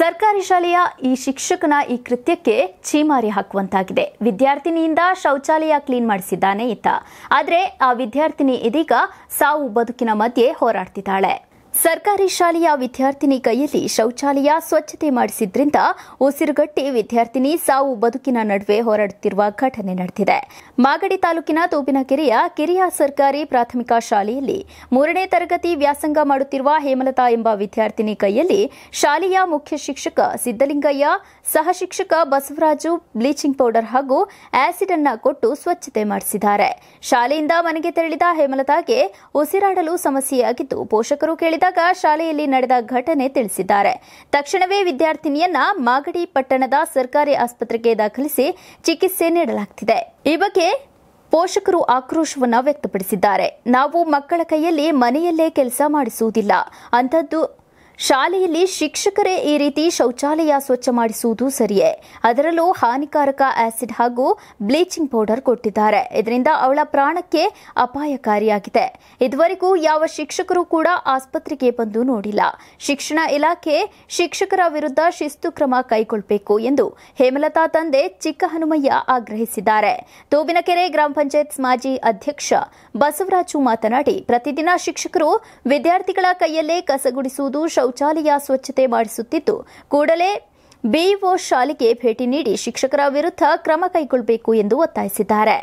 ಸರ್ಕಾರಿ ಶಾಲೆಯ ಈ ಶಿಕ್ಷಕನ ಈ ಕೃತ್ಯಕ್ಕೆ ಛೀಮಾರಿ ಹಾಕುವಂತಾಗಿದೆ ವಿದ್ಯಾರ್ಥಿನಿಯಿಂದ ಶೌಚಾಲಯ ಕ್ಲೀನ್ ಮಾಡಿಸಿದ್ದಾನೆ ಇತ್ತ ಆದರೆ ಆ ವಿದ್ಯಾರ್ಥಿನಿ ಇದೀಗ ಸಾವು ಬದುಕಿನ ಮಧ್ಯೆ ಹೋರಾಡ್ತಿದ್ದಾಳೆ ಸರ್ಕಾರಿ ಶಾಲೆಯ ವಿದ್ಯಾರ್ಥಿನಿ ಕೈಯಲ್ಲಿ ಶೌಚಾಲಯ ಸ್ವಚ್ಛತೆ ಮಾಡಿಸಿದ್ರಿಂದ ಉಸಿರುಗಟ್ಟಿ ವಿದ್ಯಾರ್ಥಿನಿ ಸಾವು ಬದುಕಿನ ನಡುವೆ ಹೋರಾಡುತ್ತಿರುವ ಘಟನೆ ನಡೆದಿದೆ ಮಾಗಡಿ ತಾಲೂಕಿನ ತೋಬಿನಕೆರೆಯ ಕಿರಿಯ ಸರ್ಕಾರಿ ಪ್ರಾಥಮಿಕ ಶಾಲೆಯಲ್ಲಿ ಮೂರನೇ ತರಗತಿ ವ್ಯಾಸಂಗ ಮಾಡುತ್ತಿರುವ ಹೇಮಲತಾ ಎಂಬ ವಿದ್ಯಾರ್ಥಿನಿ ಕೈಯಲ್ಲಿ ಶಾಲೆಯ ಮುಖ್ಯ ಶಿಕ್ಷಕ ಸಿದ್ದಲಿಂಗಯ್ಯ ಸಹ ಶಿಕ್ಷಕ ಬಸವರಾಜು ಬ್ಲೀಚಿಂಗ್ ಪೌಡರ್ ಹಾಗೂ ಆಸಿಡ್ ಅನ್ನ ಕೊಟ್ಟು ಸ್ವಚ್ಛತೆ ಮಾಡಿಸಿದ್ದಾರೆ ಶಾಲೆಯಿಂದ ಮನೆಗೆ ತೆರಳಿದ ಹೇಮಲತಾಗೆ ಉಸಿರಾಡಲು ಸಮಸ್ಯೆಯಾಗಿದ್ದು ಪೋಷಕರು ಕೇಳಿದ ಬಂದಾಗ ಶಾಲೆಯಲ್ಲಿ ನಡೆದ ಘಟನೆ ತಿಳಿಸಿದ್ದಾರೆ ತಕ್ಷಣವೇ ವಿದ್ಯಾರ್ಥಿನಿಯನ್ನ ಮಾಗಡಿ ಪಟ್ಟಣದ ಸರ್ಕಾರಿ ಆಸ್ಪತ್ರೆಗೆ ದಾಖಲಿಸಿ ಚಿಕಿತ್ಸೆ ನೀಡಲಾಗುತ್ತಿದೆ ಈ ಬಗ್ಗೆ ಪೋಷಕರು ಆಕ್ರೋಶವನ್ನು ವ್ಯಕ್ತಪಡಿಸಿದ್ದಾರೆ ನಾವು ಮಕ್ಕಳ ಕೈಯಲ್ಲಿ ಮನೆಯಲ್ಲೇ ಕೆಲಸ ಮಾಡಿಸುವುದಿಲ್ಲ ಅಂಥದ್ದು ಶಾಲೆಯಲ್ಲಿ ಶಿಕ್ಷಕರೇ ಈ ರೀತಿ ಶೌಚಾಲಯ ಸ್ವಚ್ಛ ಮಾಡಿಸುವುದು ಸರಿಯೇ ಅದರಲ್ಲೂ ಹಾನಿಕಾರಕ ಆಸಿಡ್ ಹಾಗೂ ಬ್ಲೀಚಿಂಗ್ ಪೌಡರ್ ಕೊಟ್ಟಿದ್ದಾರೆ ಇದರಿಂದ ಅವಳ ಪ್ರಾಣಕ್ಕೆ ಅಪಾಯಕಾರಿಯಾಗಿದೆ ಇದುವರೆಗೂ ಯಾವ ಶಿಕ್ಷಕರು ಕೂಡ ಆಸ್ಪತ್ರೆಗೆ ಬಂದು ನೋಡಿಲ್ಲ ಶಿಕ್ಷಣ ಇಲಾಖೆ ಶಿಕ್ಷಕರ ವಿರುದ್ಧ ಶಿಸ್ತು ಕ್ರಮ ಕೈಗೊಳ್ಳಬೇಕು ಎಂದು ಹೇಮಲತಾ ತಂದೆ ಚಿಕ್ಕ ಹನುಮಯ್ಯ ಆಗ್ರಹಿಸಿದ್ದಾರೆ ತೋಬಿನಕೆರೆ ಗ್ರಾಮ ಪಂಚಾಯತ್ ಮಾಜಿ ಅಧ್ಯಕ್ಷ ಬಸವರಾಜು ಮಾತನಾಡಿ ಪ್ರತಿದಿನ ಶಿಕ್ಷಕರು ವಿದ್ಯಾರ್ಥಿಗಳ ಕೈಯಲ್ಲೇ ಕಸಗುಡಿಸುವುದು ಶೌಚಾಲಯ ಸ್ವಚ್ಛತೆ ಮಾಡಿಸುತ್ತಿದ್ದು ಕೂಡಲೇ ಬಿಇಒ ಶಾಲೆಗೆ ಭೇಟಿ ನೀಡಿ ಶಿಕ್ಷಕರ ವಿರುದ್ಧ ಕ್ರಮ ಕೈಗೊಳ್ಳಬೇಕು ಎಂದು ಒತ್ತಾಯಿಸಿದ್ದಾರೆ